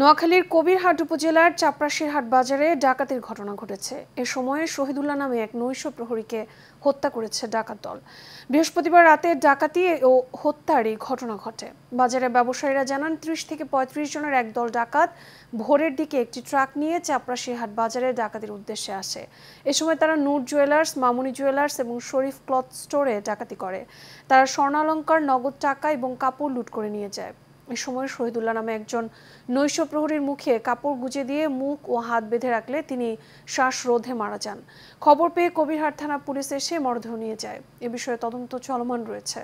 নোয়াখালীর কবিরহাট উপজেলার চাপরাশিরহাট বাজারে ডাকাতির ঘটনা ঘটেছে এ সময়ে শহীদুল্লাহ নামে এক নৈশ প্রহরীকে হত্যা করেছে ডাকাত দল বৃহস্পতিবার রাতে ডাকাতি ও হত্যার এই ঘটনা ঘটে বাজারে ব্যবসায়ীরা জানান ত্রিশ থেকে পঁয়ত্রিশ জনের একদল ডাকাত ভোরের দিকে একটি ট্রাক নিয়ে চাপরাশিরহাট বাজারে ডাকাতির উদ্দেশ্যে আসে এ সময় তারা নূর জুয়েলার্স মামুনি জুয়েলার্স এবং শরীফ ক্লথ স্টোরে ডাকাতি করে তারা স্বর্ণালঙ্কার নগদ টাকা এবং কাপড় লুট করে নিয়ে যায় এ সময় শহীদুল্লাহ নামে একজন নৈশ প্রহরীর মুখে কাপড় গুজে দিয়ে মুখ ও হাত বেঁধে রাখলে তিনি শ্বাসরোধে মারা যান খবর পেয়ে কবিরহাট থানা পুলিশ এসে মরদেহ নিয়ে যায় এ বিষয়ে তদন্ত চলমান রয়েছে